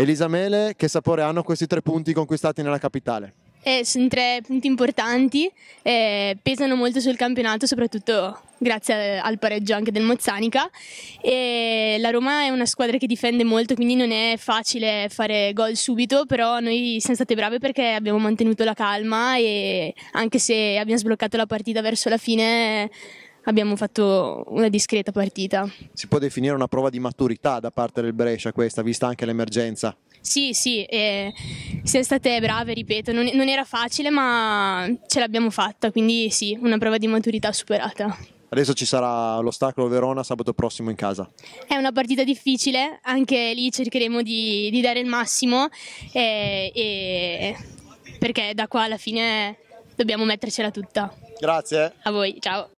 Elisa che sapore hanno questi tre punti conquistati nella capitale? Eh, sono tre punti importanti, eh, pesano molto sul campionato, soprattutto grazie al pareggio anche del Mozzanica. E la Roma è una squadra che difende molto, quindi non è facile fare gol subito, però noi siamo state brave perché abbiamo mantenuto la calma e anche se abbiamo sbloccato la partita verso la fine abbiamo fatto una discreta partita. Si può definire una prova di maturità da parte del Brescia questa, vista anche l'emergenza? Sì, sì, eh, siamo state brave, ripeto, non, non era facile ma ce l'abbiamo fatta, quindi sì, una prova di maturità superata. Adesso ci sarà l'ostacolo Verona sabato prossimo in casa. È una partita difficile, anche lì cercheremo di, di dare il massimo e, eh, e perché da qua alla fine dobbiamo mettercela tutta. Grazie. A voi, ciao.